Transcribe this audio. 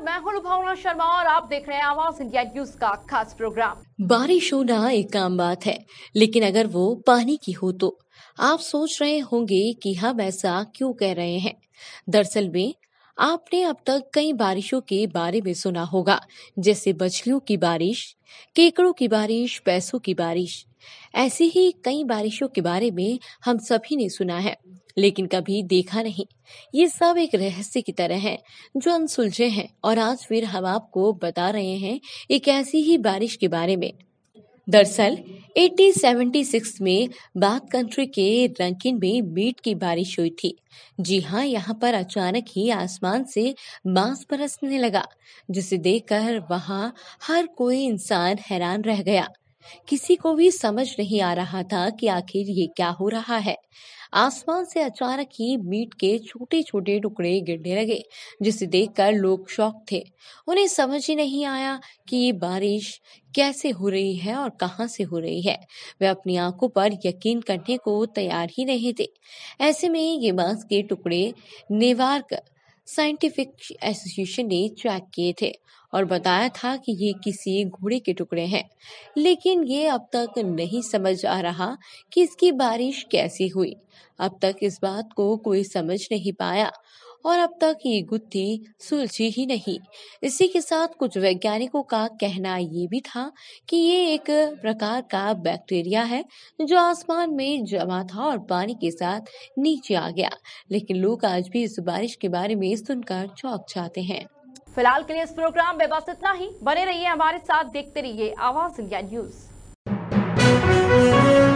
साथ मैं हूं भावना शर्मा और आप देख रहे हैं आवाज इंडिया न्यूज का खास प्रोग्राम बारिश होना एक आम बात है लेकिन अगर वो पानी की हो तो आप सोच रहे होंगे कि हम ऐसा क्यों कह रहे हैं दरअसल में आपने अब तक कई बारिशों के बारे में सुना होगा जैसे मछलियों की बारिश केकड़ों की बारिश पैसों की बारिश ऐसी ही कई बारिशों के बारे में हम सभी ने सुना है लेकिन कभी देखा नहीं ये सब एक रहस्य की तरह है जो अनसुलझे हैं और आज फिर हम आपको बता रहे हैं एक ऐसी ही बारिश के बारे में दरअसल 1876 में बाथ कंट्री के रंकिन में मीट की बारिश हुई थी जी हाँ यहाँ पर अचानक ही आसमान से मांस बरसने लगा जिसे देखकर वहाँ हर कोई इंसान हैरान रह गया किसी को भी समझ नहीं आ रहा था कि आखिर ये क्या हो रहा है आसमान से अचानक ही मीट के छोटे छोटे टुकड़े गिरने लगे जिसे देखकर लोग शौक थे उन्हें समझ ही नहीं आया कि ये बारिश कैसे हो रही है और कहां से हो रही है वे अपनी आंखों पर यकीन करने को तैयार ही नहीं थे ऐसे में ये बांस के टुकड़े निवार कर साइंटिफिक एसोसिएशन ने ट्रैक किए थे और बताया था कि ये किसी घोड़े के टुकड़े हैं लेकिन ये अब तक नहीं समझ आ रहा कि इसकी बारिश कैसी हुई अब तक इस बात को कोई समझ नहीं पाया और अब तक ये गुत्थी सुलझी ही नहीं इसी के साथ कुछ वैज्ञानिकों का कहना ये भी था कि ये एक प्रकार का बैक्टीरिया है जो आसमान में जमा था और पानी के साथ नीचे आ गया लेकिन लोग आज भी इस बारिश के बारे में सुनकर चौक जाते हैं फिलहाल के लिए इस प्रोग्राम में बस इतना ही बने रहिए हमारे साथ देखते रहिए आवाज इंडिया न्यूज